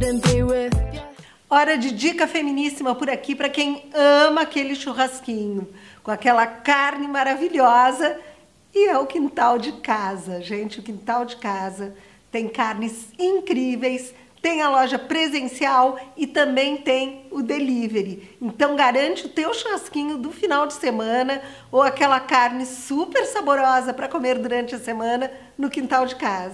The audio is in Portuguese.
couldn't be with. Hora de dica feminíssima por aqui para quem ama aquele churrasquinho, com aquela carne maravilhosa e é o quintal de casa. Gente, o quintal de casa tem carnes incríveis, tem a loja presencial e também tem o delivery. Então garante o teu churrasquinho do final de semana ou aquela carne super saborosa para comer durante a semana no quintal de casa.